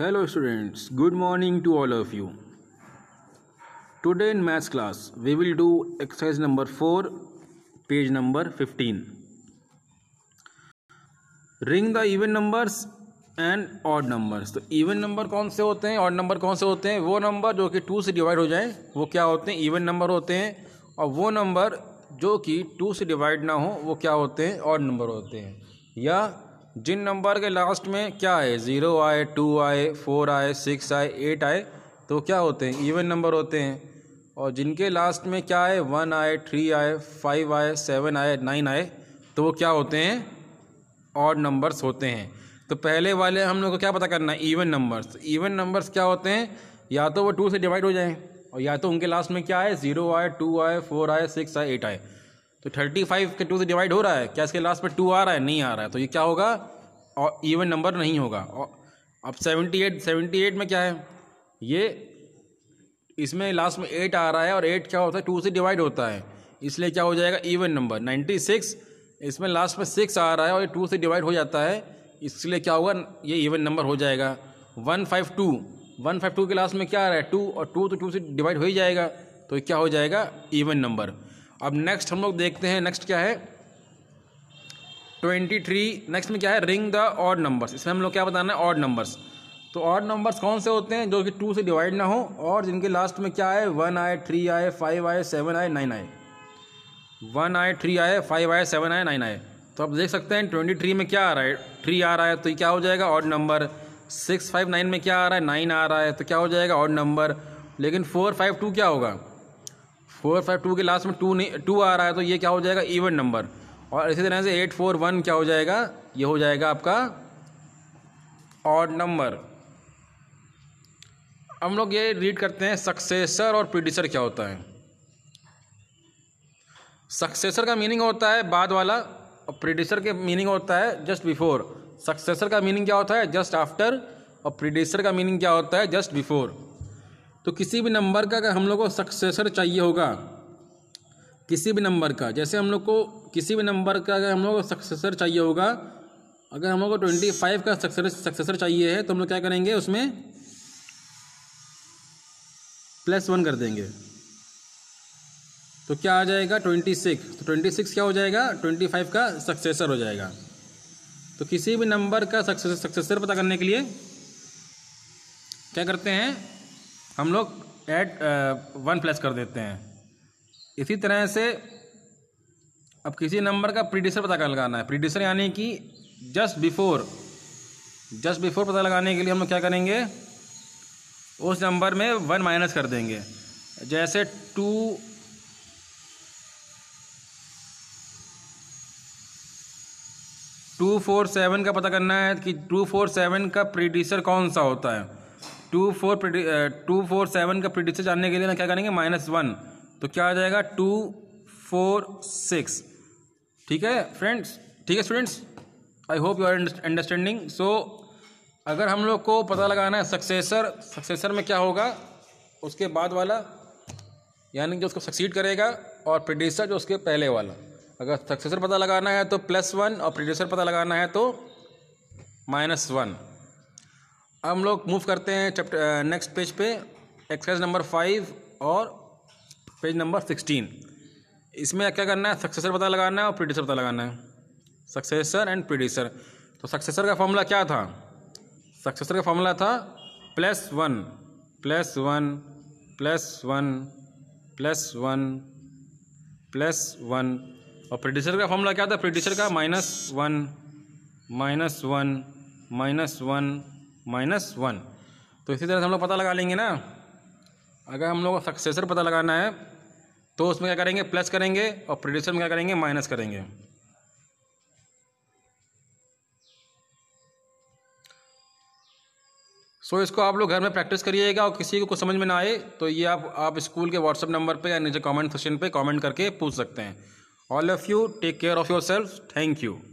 hello students good morning to all of you today in maths class we will do exercise number 4 page number 15 ring the even numbers and odd numbers तो even number कौन से होते हैं odd number कौन से होते हैं वो नंबर जो कि टू से डिवाइड हो जाए वो क्या होते हैं इवन नंबर होते हैं और वो नंबर जो कि टू से डिवाइड ना हो वो क्या होते हैं ऑड नंबर होते हैं या जिन नंबर के लास्ट में क्या आए ज़ीरो आए टू आए फोर आए सिक्स आए एट आए तो क्या होते हैं इवन नंबर होते हैं और जिनके लास्ट में क्या आए वन आए थ्री आए फाइव आए सेवन आए नाइन आए तो वो क्या होते हैं ऑड नंबर्स होते हैं तो पहले वाले हम लोग को क्या पता करना है इवन नंबर्स इवन नंबर्स क्या होते हैं या तो वो टू से डिवाइड हो जाएँ और या तो उनके लास्ट में क्या आए ज़ीरो आए टू आए फोर आए सिक्स आए एट आए तो थर्टी फाइव के टू से डिवाइड हो रहा है क्या इसके लास्ट पर टू आ रहा है नहीं आ रहा है तो ये क्या होगा और इवन नंबर नहीं होगा और अब सेवेंटी एट सेवेंटी एट में क्या है ये इसमें लास्ट में एट आ रहा है और एट क्या होता है टू से डिवाइड होता है इसलिए क्या हो जाएगा इवन नंबर नाइन्टी सिक्स इसमें लास्ट में सिक्स आ रहा है और ये टू से डिवाइड हो जाता है इसलिए क्या होगा ये इवन नंबर हो जाएगा one five two one five two के लास्ट में क्या आ रहा है टू और टू तो टू से डिवाइड हो ही जाएगा तो क्या हो जाएगा इवन नंबर अब नेक्स्ट हम लोग देखते हैं नेक्स्ट क्या है ट्वेंटी थ्री नेक्स्ट में क्या है रिंग द ऑड नंबर्स इसमें हम लोग क्या बताना है ऑड नंबर्स तो ऑड नंबर्स कौन से होते हैं जो कि टू से डिवाइड ना हो और जिनके लास्ट में क्या आए वन आए थ्री आए फाइव आए सेवन आए नाइन आए वन आए थ्री आए फाइव आए सेवन आए नाइन आए तो आप देख सकते हैं ट्वेंटी थ्री में क्या आ रहा है थ्री तो आ रहा है तो क्या हो जाएगा odd number six five nine में क्या आ रहा है नाइन आ रहा है तो क्या हो जाएगा ऑड नंबर लेकिन फोर फाइव टू क्या होगा फोर फाइव टू के लास्ट में टू नहीं टू आ रहा है तो ये क्या हो जाएगा इवन नंबर और इसी तरह से एट फोर वन क्या हो जाएगा ये हो जाएगा आपका ऑड नंबर हम लोग ये रीड करते हैं सक्सेसर और प्रीडिसर क्या होता है सक्सेसर का मीनिंग होता है बाद वाला और प्रीडिसर के मीनिंग होता है जस्ट बिफोर सक्सेसर का मीनिंग क्या होता है जस्ट आफ्टर और प्रीडिसर का मीनिंग क्या होता है जस्ट बिफोर तो किसी भी नंबर का अगर हम लोग को सक्सेसर चाहिए होगा किसी भी नंबर का जैसे हम लोग को किसी भी नंबर का अगर हम लोग को सक्सेसर चाहिए होगा अगर हम लोग को ट्वेंटी फाइव का सक्सेसर सक्सेसर चाहिए है तो हम लोग क्या करेंगे उसमें प्लस वन कर देंगे तो क्या आ जाएगा ट्वेंटी सिक्स तो ट्वेंटी सिक्स क्या हो जाएगा ट्वेंटी फाइव का सक्सेसर हो जाएगा तो किसी भी नंबर का सक्सेसर सक्सेसर पता करने के लिए क्या करते हैं हम लोग एट वन प्लस कर देते हैं इसी तरह से अब किसी नंबर का प्रीडिसर पता कर लगाना है प्रीडिसर यानी कि जस्ट बिफोर जस्ट बिफोर पता लगाने के लिए हम लोग क्या करेंगे उस नंबर में वन माइनस कर देंगे जैसे टू टू फोर सेवन का पता करना है कि टू फोर सेवन का प्रीडिसर कौन सा होता है two four two four seven का प्रोड्यूसर जानने के लिए ना क्या करेंगे माइनस वन तो क्या आ जाएगा टू फोर सिक्स ठीक है फ्रेंड्स ठीक है students I hope you are understanding so अगर हम लोग को पता लगाना है सक्सेसर सक्सेसर में क्या होगा उसके बाद वाला यानी कि उसको सक्सीड करेगा और प्रोड्यूसर जो उसके पहले वाला अगर सक्सेसर पता लगाना है तो प्लस वन और प्रोड्यूसर पता लगाना है तो माइनस वन हम लोग मूव करते हैं चैप्टर नेक्स्ट पेज पे एक्सरसाइज नंबर फाइव और पेज नंबर सिक्सटीन इसमें क्या करना है सक्सेसर पता लगाना है और प्रोड्यूसर पता लगाना है सक्सेसर एंड प्रोड्यूसर तो सक्सेसर का फॉर्मूला क्या था सक्सेसर का फॉर्मूला था plus one plus one plus one plus one plus one और प्रोड्यूसर का फॉर्मूला क्या था प्रोड्यूसर का minus one minus one minus one minus one तो इसी तरह से हम लोग पता लगा लेंगे ना अगर हम लोग को सक्सेसर पता लगाना है तो उसमें क्या करेंगे प्लस करेंगे और प्रोड्यूसर में क्या करेंगे माइनस करेंगे सो so, इसको आप लोग घर में प्रैक्टिस करिएगा और किसी को कुछ समझ में ना आए तो ये आप आप स्कूल के व्हाट्सअप नंबर पे या नीचे कमेंट सेक्शन पे कमेंट करके पूछ सकते हैं all of you take care of yourself thank you